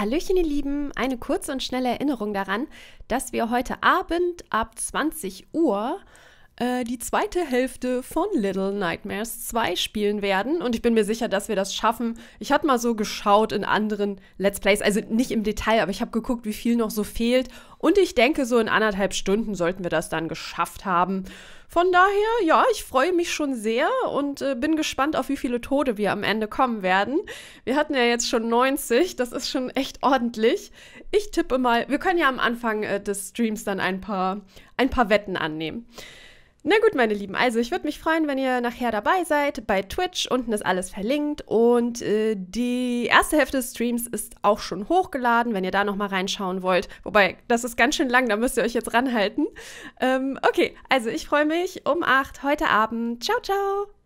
Hallöchen, ihr Lieben! Eine kurze und schnelle Erinnerung daran, dass wir heute Abend ab 20 Uhr äh, die zweite Hälfte von Little Nightmares 2 spielen werden. Und ich bin mir sicher, dass wir das schaffen. Ich hatte mal so geschaut in anderen Let's Plays, also nicht im Detail, aber ich habe geguckt, wie viel noch so fehlt. Und ich denke, so in anderthalb Stunden sollten wir das dann geschafft haben. Von daher, ja, ich freue mich schon sehr und äh, bin gespannt, auf wie viele Tode wir am Ende kommen werden. Wir hatten ja jetzt schon 90, das ist schon echt ordentlich. Ich tippe mal, wir können ja am Anfang äh, des Streams dann ein paar, ein paar Wetten annehmen. Na gut, meine Lieben, also ich würde mich freuen, wenn ihr nachher dabei seid. Bei Twitch unten ist alles verlinkt und äh, die erste Hälfte des Streams ist auch schon hochgeladen, wenn ihr da nochmal reinschauen wollt. Wobei, das ist ganz schön lang, da müsst ihr euch jetzt ranhalten. Ähm, okay, also ich freue mich um 8 heute Abend. Ciao, ciao!